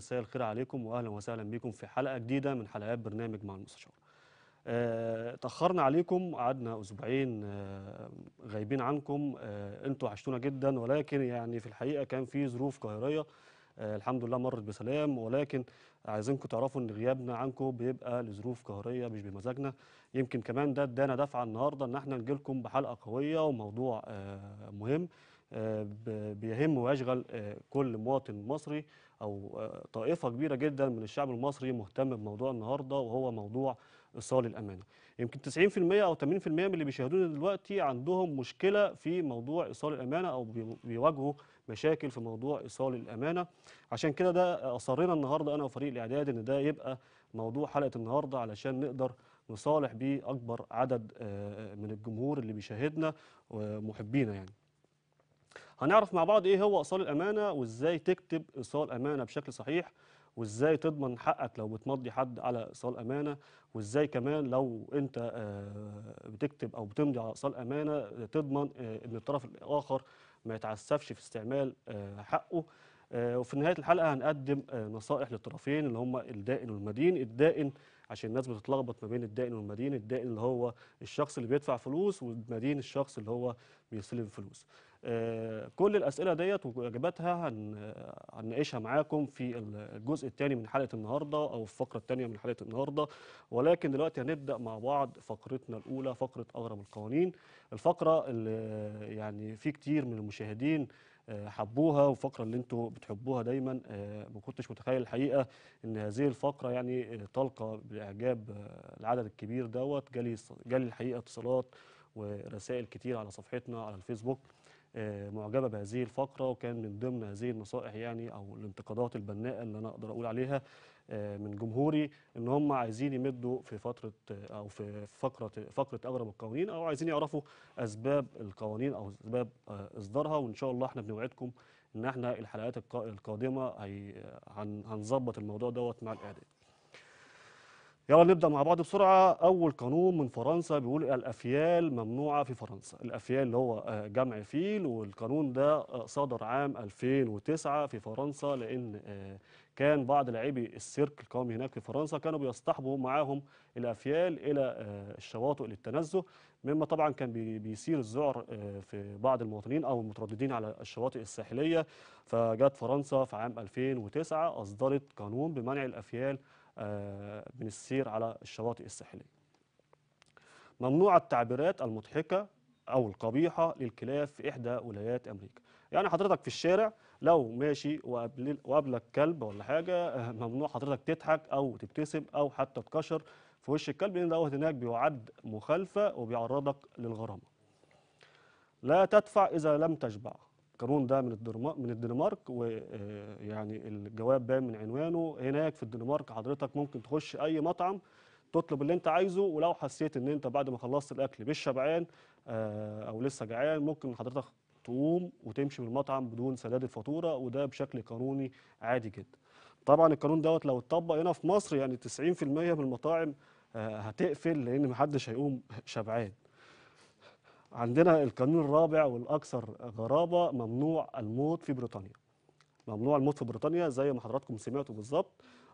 مساء الخير عليكم واهلا وسهلا بكم في حلقه جديده من حلقات برنامج مع المستشار. آه، تاخرنا عليكم قعدنا اسبوعين آه، غايبين عنكم آه، انتوا عشتونا جدا ولكن يعني في الحقيقه كان في ظروف قهريه الحمد لله مرت بسلام ولكن عايزينكم تعرفوا ان غيابنا عنكم بيبقى لظروف قهريه مش بمزاجنا يمكن كمان ده ادانا دفعه النهارده ان احنا نجي لكم بحلقه قويه وموضوع مهم بيهم ويشغل آه، كل مواطن مصري او آه، طائفه كبيره جدا من الشعب المصري مهتم بموضوع النهارده وهو موضوع ايصال الامانه يمكن 90% او 80% من اللي بيشاهدونا دلوقتي عندهم مشكله في موضوع ايصال الامانه او بيواجهوا مشاكل في موضوع ايصال الامانه عشان كده ده اصرينا النهارده انا وفريق الاعداد ان ده يبقى موضوع حلقه النهارده علشان نقدر نصالح بيه اكبر عدد آه، من الجمهور اللي بيشاهدنا ومحبينا يعني هنعرف مع بعض ايه هو ايصال الامانه وازاي تكتب ايصال امانه بشكل صحيح وازاي تضمن حقك لو بتمضي حد على ايصال امانه وازاي كمان لو انت آه، بتكتب او بتمضي على ايصال امانه تضمن آه، ان الطرف الاخر ما يتعسفش في استعمال آه، حقه وفي نهايه الحلقه هنقدم نصائح للطرفين اللي هم الدائن والمدين الدائن عشان الناس بتتلخبط ما بين الدائن والمدين الدائن اللي هو الشخص اللي بيدفع فلوس والمدين الشخص اللي هو بيستلم فلوس آه، كل الاسئله ديت واجاباتها هنناقشها معاكم في الجزء الثاني من حلقه النهارده او الفقره الثانيه من حلقه النهارده ولكن دلوقتي هنبدا مع بعض فقرتنا الاولى فقره اغرب القوانين الفقره اللي يعني في كتير من المشاهدين آه، حبوها وفقرة اللي انتوا بتحبوها دايما آه، ما كنتش متخيل الحقيقه ان هذه الفقره يعني طالقه باعجاب العدد الكبير دوت جالي جالي الحقيقه اتصالات ورسائل كتير على صفحتنا على الفيسبوك آه، معجبه بهذه الفقره وكان من ضمن هذه النصائح يعني او الانتقادات البناءه اللي انا اقدر اقول عليها آه، من جمهوري ان هم عايزين يمدوا في فتره آه، او في فقره فقره اغرب القوانين او عايزين يعرفوا اسباب القوانين او اسباب اصدارها وان شاء الله احنا بنوعدكم ان احنا الحلقات القادمه هنظبط الموضوع دوت مع الاعداد يلا نبدا مع بعض بسرعه اول قانون من فرنسا بيقول الافيال ممنوعه في فرنسا الافيال اللي هو آه، جمع فيل والقانون ده آه، صدر عام 2009 في فرنسا لان آه، كان بعض لاعبي السيرك القومي هناك في فرنسا كانوا بيصطحبوا معاهم الافيال الى الشواطئ للتنزه مما طبعا كان بيثير الذعر في بعض المواطنين او المترددين على الشواطئ الساحليه فجت فرنسا في عام 2009 اصدرت قانون بمنع الافيال آه، من السير على الشواطئ الساحلية ممنوع التعبيرات المضحكة أو القبيحة للكلاب في إحدى ولايات أمريكا يعني حضرتك في الشارع لو ماشي وقابلك كلب ولا حاجة آه، ممنوع حضرتك تضحك أو تبتسم أو حتى تكشر في وش الكلب لأن ده هناك بيعد مخالفة وبيعرضك للغرامة لا تدفع إذا لم تشبع القانون ده من الدنمارك من الدنمارك ويعني آه، الجواب باين من عنوانه هناك في الدنمارك حضرتك ممكن تخش اي مطعم تطلب اللي انت عايزه ولو حسيت ان انت بعد ما خلصت الاكل مش شبعان آه، او لسه جعان ممكن حضرتك تقوم وتمشي من المطعم بدون سداد الفاتوره وده بشكل قانوني عادي جدا طبعا القانون دوت لو اتطبق هنا في مصر يعني 90% من المطاعم آه، هتقفل لان محدش هيقوم شبعان عندنا القانون الرابع والاكثر غرابه ممنوع الموت في بريطانيا ممنوع الموت في بريطانيا زي ما حضراتكم سمعتوا بالظبط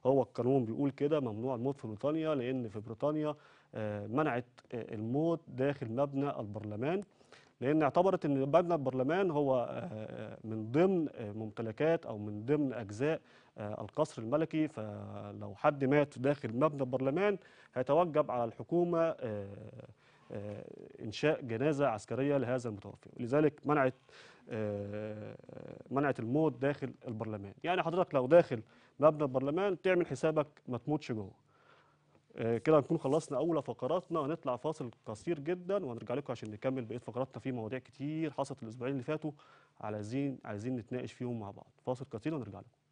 هو القانون بيقول كده ممنوع الموت في بريطانيا لان في بريطانيا آه، منعت آه، الموت داخل مبنى البرلمان لان اعتبرت ان مبنى البرلمان هو آه، من ضمن ممتلكات او من ضمن اجزاء القصر الملكي فلو حد مات داخل مبنى البرلمان هيتوجب على الحكومه آه، إنشاء جنازة عسكرية لهذا المتوفي لذلك منعت آه، آه، منعت الموت داخل البرلمان يعني حضرتك لو داخل مبنى البرلمان تعمل حسابك ما تموتش جوه كده نكون خلصنا اولى فقراتنا هنطلع فاصل قصير جدا وهنرجع لكم عشان نكمل بقيه فقراتنا في مواضيع كتير حصلت الاسبوعين اللي فاتوا عايزين عايزين نتناقش فيهم مع بعض فاصل قصير ونرجع لكم